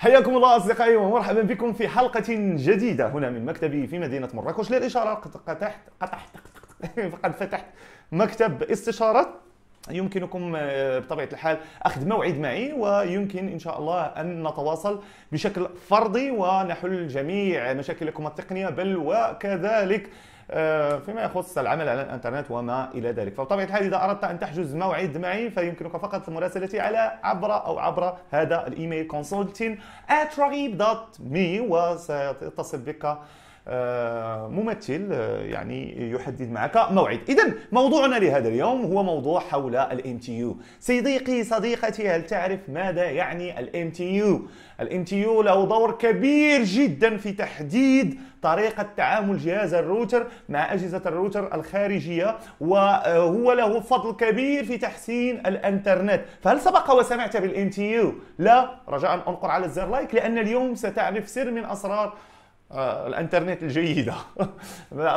حياكم الله اصدقائي ومرحبا بكم في حلقه جديده هنا من مكتبي في مدينه مراكش للاشاره قد قتحت فقد فتحت مكتب استشارات يمكنكم آه، بطبيعه الحال اخذ موعد معي ويمكن ان شاء الله ان نتواصل بشكل فردي ونحل جميع مشاكلكم التقنيه بل وكذلك آه، فيما يخص العمل على الانترنت وما الى ذلك فبطبيعه الحال اذا اردت ان تحجز موعد معي فيمكنك فقط مراسلتي على عبر او عبر هذا الايميل consulting@ragib.me وسيتصل بك ممثل آه، يعني يحدد معك موعد اذا موضوعنا لهذا اليوم هو موضوع حول الام تي يو صديقي صديقتي هل تعرف ماذا يعني الام تي يو الام تي يو له دور كبير جدا في تحديد طريقة تعامل جهاز الروتر مع أجهزة الروتر الخارجية وهو له فضل كبير في تحسين الانترنت فهل سبق وسمعت بالام تي يو لا رجاء انقر على الزر لايك لأن اليوم ستعرف سر من أسرار آه، الانترنت الجيده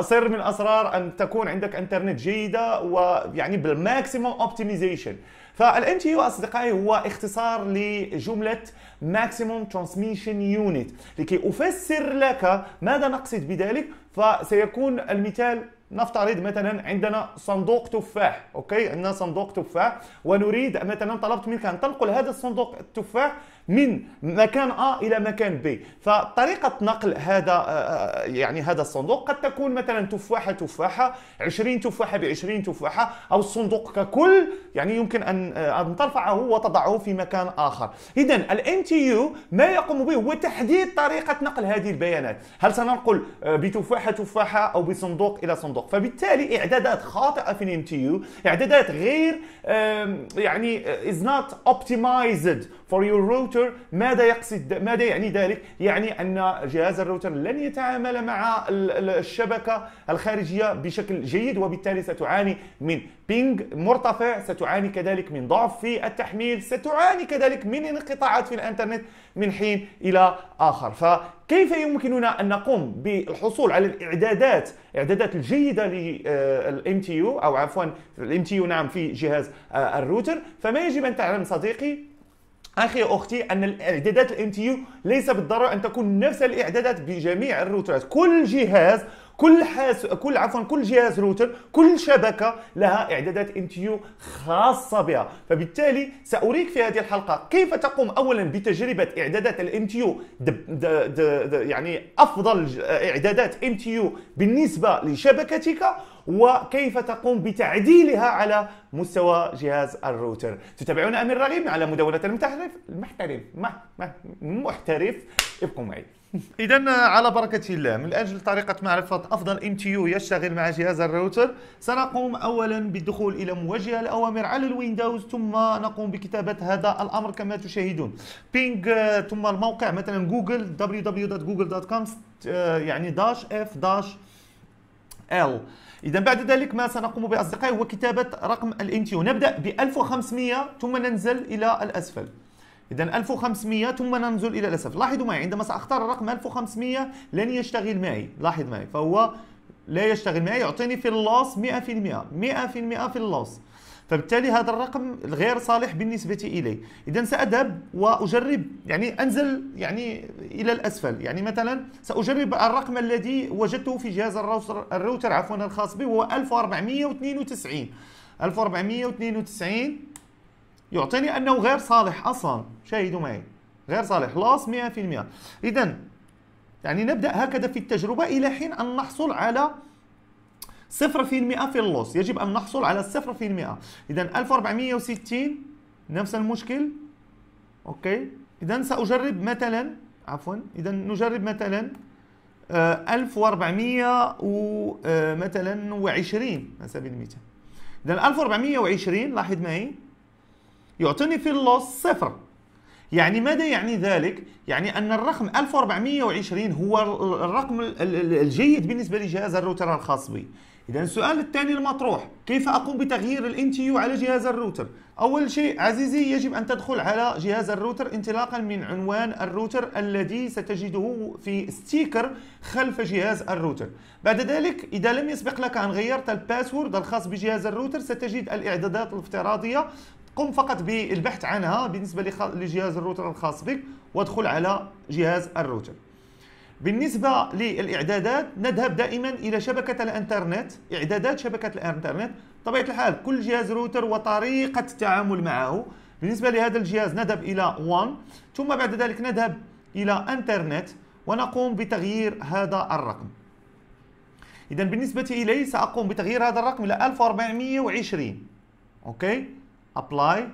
سر من اسرار ان تكون عندك انترنت جيده ويعني بالماكسيموم اوبتمايزيشن فالان تي يو اصدقائي هو اختصار لجمله ماكسيموم ترانسميشن يونت لكي افسر لك ماذا نقصد بذلك فسيكون المثال نفترض مثلا عندنا صندوق تفاح اوكي عندنا صندوق تفاح ونريد مثلا طلبت منك ان تنقل هذا الصندوق التفاح من مكان A الى مكان B فطريقه نقل هذا آه، آه، يعني هذا الصندوق قد تكون مثلا تفاحه تفاحه 20 تفاحه ب 20 تفاحه او الصندوق ككل يعني يمكن ان آه، ان ترفعه وتضعه في مكان اخر اذا الـ NTU ما يقوم به هو تحديد طريقه نقل هذه البيانات هل سننقل بتفاحه تفاحه او بصندوق الى صندوق فبالتالي اعدادات خاطئه في الـ NTU اعدادات غير يعني از نوت optimized for your router ماذا يقصد ماذا يعني ذلك يعني ان جهاز الروتر لن يتعامل مع الشبكه الخارجيه بشكل جيد وبالتالي ستعاني من بينج مرتفع ستعاني كذلك من ضعف في التحميل ستعاني كذلك من انقطاعات في الانترنت من حين الى اخر فكيف يمكننا ان نقوم بالحصول على الاعدادات اعدادات الجيده للام آه، تي يو او عفوا الام تي يو نعم في جهاز آه، الروتر فما يجب ان تعلم صديقي اخي اختي ان الاعدادات الام تي يو ليس بالضروره ان تكون نفس الاعدادات بجميع الروترات كل جهاز كل حاس كل عفوا كل جهاز روتر كل شبكه لها اعدادات ام تي يو خاصه بها فبالتالي ساريك في هذه الحلقه كيف تقوم اولا بتجربه اعدادات الام تي يو يعني افضل اعدادات ام تي يو بالنسبه لشبكتك وكيف تقوم بتعديلها على مستوى جهاز الروتر تتابعون امير رغيم على مدونة المحترف المحترف محترف ابقوا معي اذا على بركه الله من اجل طريقه معرفه افضل ام تي يو يشتغل مع جهاز الروتر سنقوم اولا بالدخول الى مواجهه الاوامر على الويندوز ثم نقوم بكتابه هذا الامر كما تشاهدون بينج ثم الموقع مثلا جوجل www.google.com يعني داش اف داش ال اذا بعد ذلك ما سنقوم به اصدقائي هو كتابه رقم الانتيو نبدا ب 1500 ثم ننزل الى الاسفل إذا 1500 ثم ننزل إلى الأسفل لاحظوا معي عندما سأختار الرقم 1500 لن يشتغل معي لاحظ معي فهو لا يشتغل معي يعطيني في اللوس 100% 100% في اللوس فبالتالي هذا الرقم غير صالح بالنسبة إلي إذا سأذهب وأجرب يعني أنزل يعني إلى الأسفل يعني مثلا سأجرب الرقم الذي وجدته في جهاز الراوتر, عفوا الخاص بي هو 1492 1492 يعطيني أنه غير صالح أصلا شاهدوا معي غير صالح لاص 100% إذا يعني نبدأ هكذا في التجربة إلى حين أن نحصل على 0% في اللوس يجب أن نحصل على 0% إذا 1460 نفس المشكل أوكي إذا سأجرب مثلا عفوا إذا نجرب مثلا 1400 آه، و آه، مثلا وعشرين 20 على سبيل المثال اذا 1420 لاحظ معي يعطيني في اللوس صفر يعني ماذا يعني ذلك؟ يعني أن الرقم 1420 هو الرقم الجيد بالنسبة لجهاز الروتر الخاص بي اذا السؤال الثاني المطروح كيف اقوم بتغيير الان تي يو على جهاز الروتر اول شيء عزيزي يجب ان تدخل على جهاز الروتر انطلاقا من عنوان الروتر الذي ستجده في ستيكر خلف جهاز الروتر بعد ذلك اذا لم يسبق لك ان غيرت الباسورد الخاص بجهاز الروتر ستجد الاعدادات الافتراضيه قم فقط بالبحث عنها بالنسبه لجهاز الروتر الخاص بك وادخل على جهاز الروتر بالنسبة للإعدادات نذهب دائما إلى شبكة الإنترنت إعدادات شبكة الإنترنت طبيعة الحال كل جهاز روتر وطريقة التعامل معه بالنسبة لهذا الجهاز نذهب إلى 1 ثم بعد ذلك نذهب إلى إنترنت ونقوم بتغيير هذا الرقم إذا بالنسبة إلي سأقوم بتغيير هذا الرقم إلى 1420 أوكي أبلاي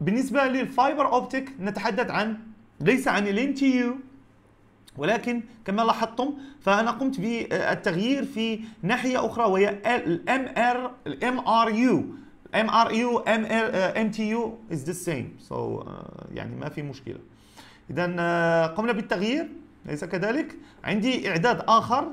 بالنسبة للفايبر أوبتيك نتحدث عن ليس عن الان تي يو ولكن كما لاحظتم فانا قمت بالتغيير في ناحيه اخرى وهي الام ار الام ار يو ام ار يو ام ام تي يو از ذا سيم سو يعني ما في مشكله اذا آه، قمنا بالتغيير ليس كذلك؟ عندي إعداد آخر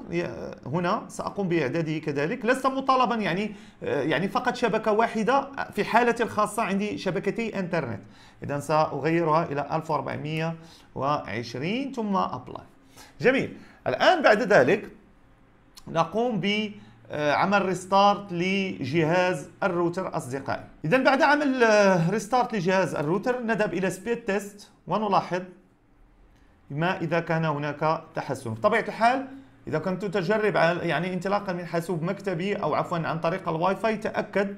هنا سأقوم بإعداده كذلك لست مطالبا يعني آه، يعني فقط شبكة واحدة في حالتي الخاصة عندي شبكتي إنترنت إذا سأغيرها إلى 1420 ثم أبلاي جميل الآن بعد ذلك نقوم ب عمل ريستارت لجهاز الروتر أصدقائي إذا بعد عمل ريستارت آه، لجهاز الروتر نذهب إلى سبيد تيست ونلاحظ ما إذا كان هناك تحسن بطبيعة الحال إذا كنت تجرب على يعني انطلاقا من حاسوب مكتبي أو عفوا عن طريق الواي فاي تأكد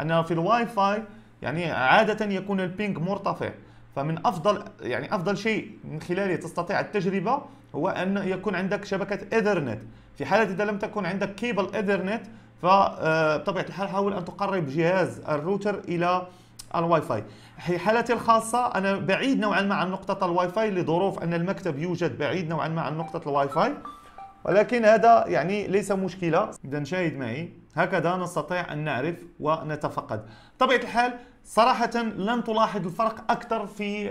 أن في الواي فاي يعني عادة يكون البينج مرتفع فمن أفضل يعني أفضل شيء من خلاله تستطيع التجربة هو أن يكون عندك شبكة إيثرنت في حالة إذا لم تكن عندك كيبل إيثرنت فبطبيعة آه، الحال حاول أن تقرب جهاز الروتر إلى الواي فاي حالتي الخاصة أنا بعيد نوعا ما عن نقطة الواي فاي لظروف أن المكتب يوجد بعيد نوعا ما عن نقطة الواي فاي ولكن هذا يعني ليس مشكلة إذا شاهد معي هكذا نستطيع أن نعرف ونتفقد طبيعة الحال صراحة لن تلاحظ الفرق أكثر في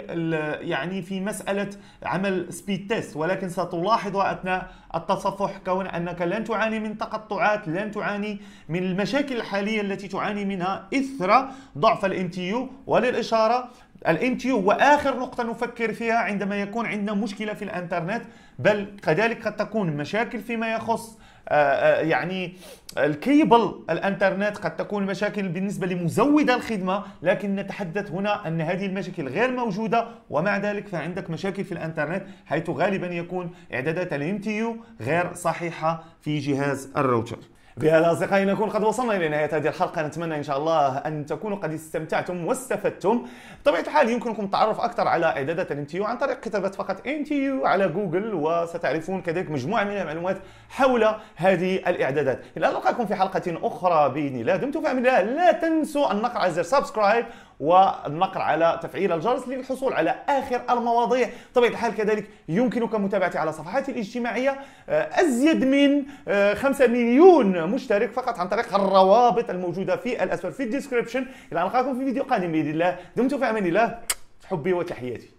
يعني في مسألة عمل سبيد تيست ولكن ستلاحظها أثناء التصفح كون أنك لن تعاني من تقطعات لن تعاني من المشاكل الحالية التي تعاني منها إثر ضعف الام تي يو وللإشارة الام تي هو آخر نقطة نفكر فيها عندما يكون عندنا مشكلة في الإنترنت بل كذلك قد تكون مشاكل فيما يخص آه، آه، يعني الكيبل الانترنت قد تكون مشاكل بالنسبه لمزود الخدمه لكن نتحدث هنا ان هذه المشاكل غير موجوده ومع ذلك فعندك مشاكل في الانترنت حيث غالبا يكون اعدادات الام تي يو غير صحيحه في جهاز الراوتر بهذا أصدقائي نكون قد وصلنا إلى نهاية هذه الحلقة نتمنى إن شاء الله أن تكونوا قد استمتعتم واستفدتم بطبيعة الحال يمكنكم التعرف أكثر على إعدادات الام عن طريق كتابة فقط ام على جوجل وستعرفون كذلك مجموعة من المعلومات حول هذه الإعدادات إلى ألقاكم في حلقة أخرى بإذن الله دمتم في أمان الله لا تنسوا أن على زر سبسكرايب والنقر على تفعيل الجرس للحصول على اخر المواضيع طبيعه الحال كذلك يمكنك متابعتي على صفحاتي الاجتماعيه آه، ازيد من 5 آه، مليون مشترك فقط عن طريق الروابط الموجوده في الاسفل في الديسكريبشن الى ان في فيديو قادم باذن الله دمتم في امان الله حبي وتحياتي